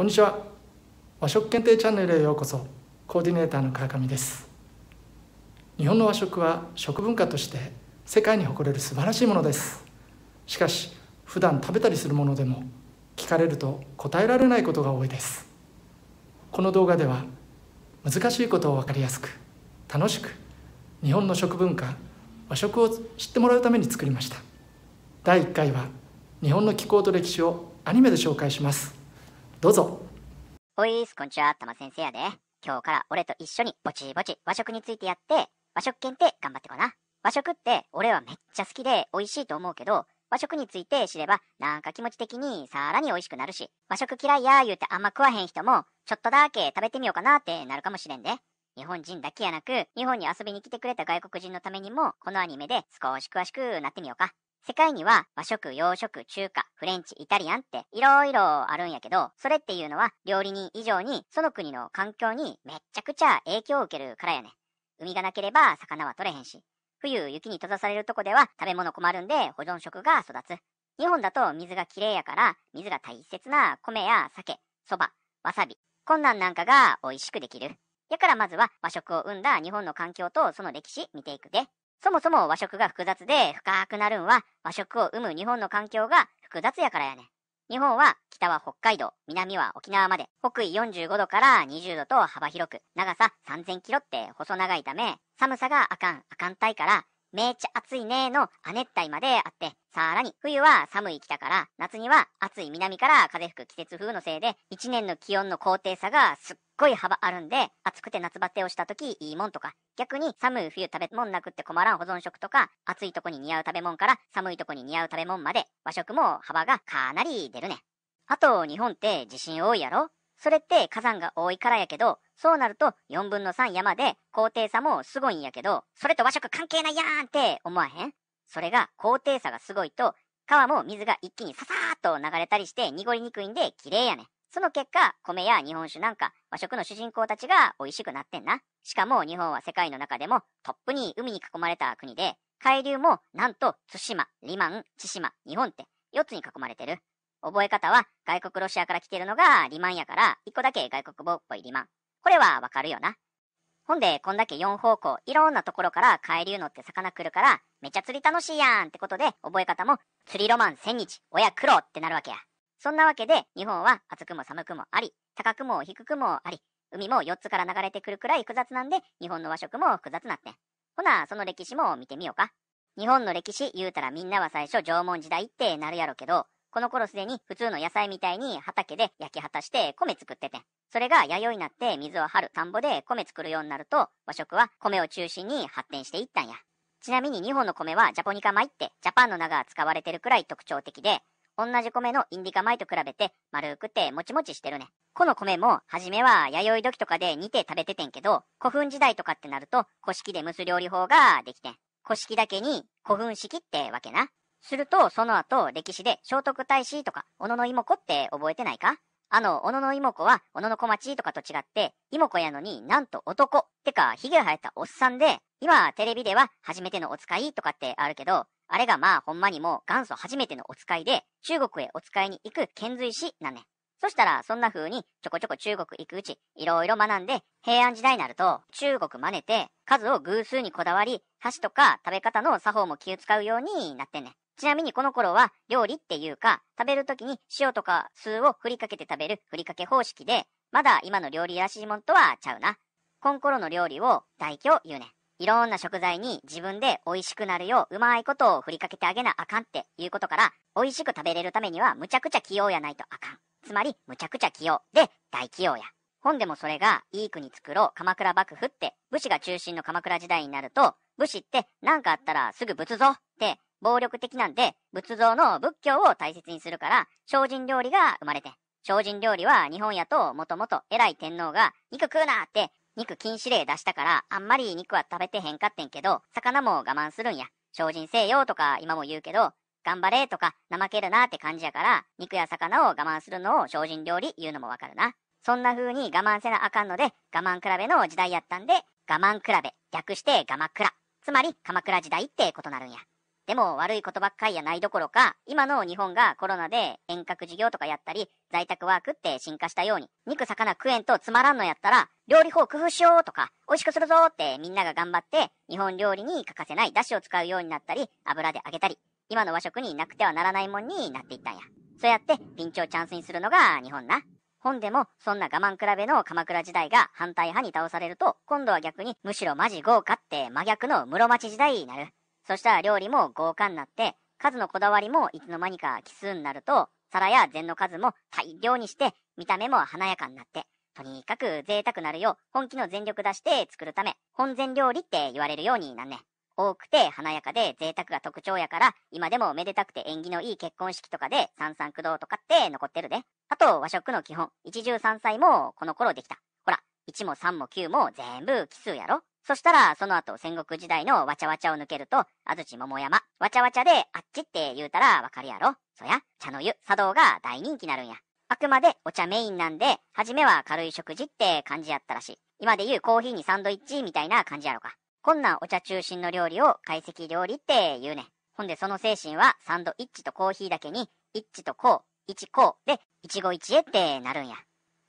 こんにちは和食検定チャンネルへようこそコーディネーターの川上です日本の和食は食文化として世界に誇れる素晴らしいものですしかし普段食べたりするものでも聞かれると答えられないことが多いですこの動画では難しいことを分かりやすく楽しく日本の食文化和食を知ってもらうために作りました第1回は日本の気候と歴史をアニメで紹介しますどうぞおいーすこんにちはたま先生やで今日から俺と一緒にぼちぼち和食についてやって和食検定頑張ってこな和食って俺はめっちゃ好きで美味しいと思うけど和食について知ればなんか気持ち的にさらに美味しくなるし和食嫌いや言うてあんま食わへん人もちょっとだけ食べてみようかなってなるかもしれんで日本人だけやなく日本に遊びに来てくれた外国人のためにもこのアニメで少し詳しくなってみようか世界には和食、洋食、中華、フレンチ、イタリアンっていろいろあるんやけど、それっていうのは料理人以上にその国の環境にめっちゃくちゃ影響を受けるからやね。海がなければ魚は取れへんし、冬雪に閉ざされるとこでは食べ物困るんで保存食が育つ。日本だと水がきれいやから水が大切な米や酒、そば、わさび、こんなんなんかが美味しくできる。やからまずは和食を生んだ日本の環境とその歴史見ていくで。そもそも和食が複雑で深くなるんは和食を生む日本の環境が複雑やからやね日本は北は北海道、南は沖縄まで、北緯45度から20度と幅広く、長さ3000キロって細長いため、寒さがあかん、あかんたいから、めっちゃ暑いねーの亜熱帯まであって、さらに冬は寒い北から、夏には暑い南から風吹く季節風のせいで、一年の気温の高低差がすっごい幅あるんで、暑くて夏バテをした時いいもんとか、逆に寒い冬食べ物なくって困らん保存食とか、暑いとこに似合う食べ物から寒いとこに似合う食べ物まで、和食も幅がかなり出るね。あと、日本って地震多いやろそれって火山が多いからやけど、そうなると4分の3山で高低差もすごいんやけど、それと和食関係ないやんって思わへんそれが高低差がすごいと、川も水が一気にささーっと流れたりして濁りにくいんで綺麗やね。その結果、米や日本酒なんか和食の主人公たちが美味しくなってんな。しかも日本は世界の中でもトップに海に囲まれた国で、海流もなんと対馬、リマン、千島、日本って4つに囲まれてる。覚え方は外国ロシアから来てるのがリマンやから1個だけ外国語っぽいリマン。これはわかるよな。ほんで、こんだけ4方向、いろんなところから海流乗って魚来るから、めちゃ釣り楽しいやんってことで、覚え方も、釣りロマン千日、親苦労ってなるわけや。そんなわけで、日本は暑くも寒くもあり、高くも低くもあり、海も4つから流れてくるくらい複雑なんで、日本の和食も複雑なってん。ほな、その歴史も見てみようか。日本の歴史言うたらみんなは最初縄文時代ってなるやろけど、この頃すでに普通の野菜みたいに畑で焼き果たして米作っててん。それが弥生になって水を張る田んぼで米作るようになると、和食は米を中心に発展していったんや。ちなみに日本の米はジャポニカ米ってジャパンの名が使われてるくらい特徴的で、同じ米のインディカ米と比べて丸くてもちもちしてるね。この米も、初めは弥生時とかで煮て食べててんけど、古墳時代とかってなると、古式で蒸す料理法ができてん。古式だけに古墳式ってわけな。すると、その後、歴史で聖徳太子とか、小野の妹子って覚えてないかあの、小野の妹子は、小野の小町とかと違って、妹子やのになんと男、ってか、髭が生えたおっさんで、今、テレビでは、初めてのお使いとかってあるけど、あれがまあほんまにもう元祖初めてのお使いで、中国へお使いに行く遣隋使なんねん。そしたら、そんな風にちょこちょこ中国行くうち、いろいろ学んで、平安時代になると、中国真似て、数を偶数にこだわり、箸とか食べ方の作法も気を使うようになってんねん。ちなみにこの頃は、料理っていうか、食べる時に塩とか酢を振りかけて食べるふりかけ方式で、まだ今の料理らしいもんとはちゃうな。こん頃の料理を代表言うねん。いろんな食材に自分で美味しくなるよううまいことを振りかけてあげなあかんっていうことから、美味しく食べれるためにはむちゃくちゃ器用やないとあかん。つまり、むちゃくちゃ器用で大器用や。本でもそれが、いい国作ろう、鎌倉幕府って、武士が中心の鎌倉時代になると、武士って何かあったらすぐ仏像って、暴力的なんで、仏像の仏教を大切にするから、精進料理が生まれて。精進料理は日本やともともと偉い天皇が、肉食うなって肉禁止令出したから、あんまり肉は食べてへんかってんけど、魚も我慢するんや。精進せよとか今も言うけど、頑張れとか怠けるなって感じやから、肉や魚を我慢するのを精進料理言うのもわかるな。そんな風に我慢せなあかんので、我慢比べの時代やったんで、我慢比べ、略して我慢比。つまり、鎌倉時代ってことなるんや。でも悪いことばっかりやないどころか、今の日本がコロナで遠隔授業とかやったり、在宅ワークって進化したように、肉魚食えんとつまらんのやったら、料理法工夫しようとか、美味しくするぞってみんなが頑張って、日本料理に欠かせない出汁を使うようになったり、油で揚げたり、今の和食になくてはならないもんになっていったんや。そうやってピンチをチャンスにするのが日本な。本でもそんな我慢比べの鎌倉時代が反対派に倒されると今度は逆にむしろマジ豪華って真逆の室町時代になる。そしたら料理も豪華になって、数のこだわりもいつの間にか奇数になると、皿や膳の数も大量にして、見た目も華やかになって、とにかく贅沢なるよう本気の全力出して作るため、本膳料理って言われるようになんね。多くて華やかで贅沢が特徴やから、今でもめでたくて縁起のいい結婚式とかで三三駆動とかって残ってるで。あと和食の基本、一汁三菜もこの頃できた。ほら、1も3も9も全部奇数やろそしたら、その後、戦国時代のわちゃわちゃを抜けると、安土桃山、わちゃわちゃで、あっちって言うたらわかるやろそや、茶の湯、茶道が大人気なるんや。あくまでお茶メインなんで、初めは軽い食事って感じやったらしい。今で言うコーヒーにサンドイッチみたいな感じやろか。こんなお茶中心の料理を懐石料理って言うね。ほんでその精神はサンドイッチとコーヒーだけに、イッチとコー、イチコーで、一期一会ってなるんや。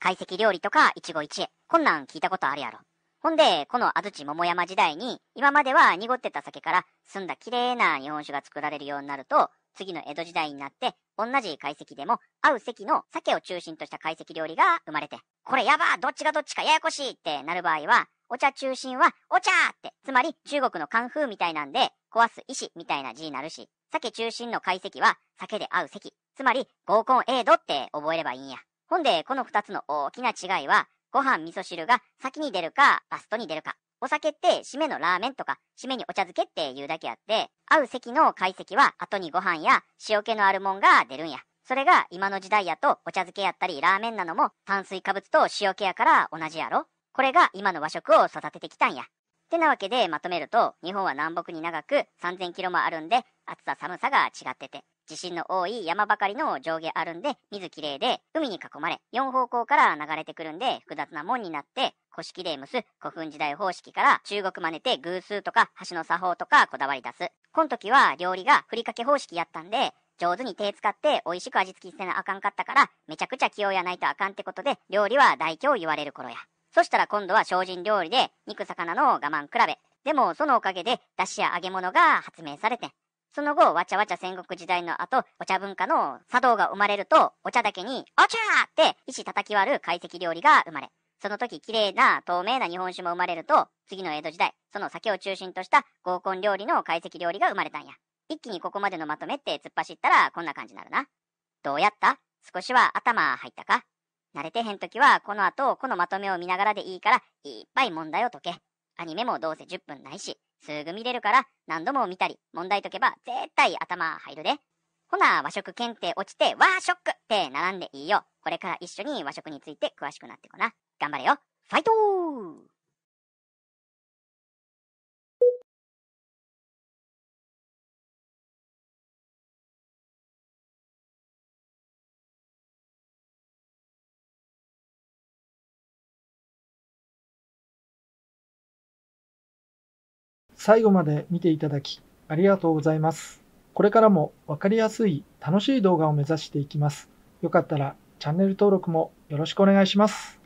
懐石料理とか一期一会。こんなん聞いたことあるやろ。ほんで、この安土桃山時代に、今までは濁ってた酒から澄んだ綺麗な日本酒が作られるようになると、次の江戸時代になって、同じ解析でも、合う席の酒を中心とした解析料理が生まれて、これやばどっちがどっちかややこしいってなる場合は、お茶中心は、お茶って、つまり中国の寒風みたいなんで、壊す意志みたいな字になるし、酒中心の解析は、酒で合う席、つまり合コンエイドって覚えればいいんや。ほんで、この二つの大きな違いは、ご飯、味噌汁が先に出るか、バストに出るか。お酒って、締めのラーメンとか、締めにお茶漬けって言うだけあって、合う席の解析は後にご飯や塩気のあるもんが出るんや。それが今の時代やとお茶漬けやったりラーメンなのも炭水化物と塩気やから同じやろこれが今の和食を育ててきたんや。ってなわけでまとめると日本は南北に長く3000キロもあるんで暑さ寒さが違ってて地震の多い山ばかりの上下あるんで、水きれいで、海に囲まれ、4方向から流れてくるんで、複雑な門になって、古式で蒸す古墳時代方式から中国真似て偶数とか橋の作法とかこだわり出す。こん時は料理がふりかけ方式やったんで、上手に手使って美味しく味付きせなあかんかったから、めちゃくちゃ器用やないとあかんってことで、料理は大凶言われる頃や。そしたら今度は精進料理で、肉魚の我慢比べ。でもそのおかげで、だしや揚げ物が発明されてん。その後、わちゃわちゃ戦国時代の後、お茶文化の茶道が生まれると、お茶だけに、お茶って石叩き割る懐石料理が生まれ、その時綺麗な透明な日本酒も生まれると、次の江戸時代、その酒を中心とした合コン料理の懐石料理が生まれたんや。一気にここまでのまとめって突っ走ったらこんな感じになるな。どうやった少しは頭入ったか慣れてへん時はこの後このまとめを見ながらでいいからいっぱい問題を解け。アニメもどうせ10分ないし、すぐ見れるから何度も見たり、問題解けば絶対頭入るで。ほな、和食検定落ちて、和食って並んでいいよ。これから一緒に和食について詳しくなってこな。頑張れよ。ファイトー最後まで見ていただきありがとうございます。これからもわかりやすい楽しい動画を目指していきます。よかったらチャンネル登録もよろしくお願いします。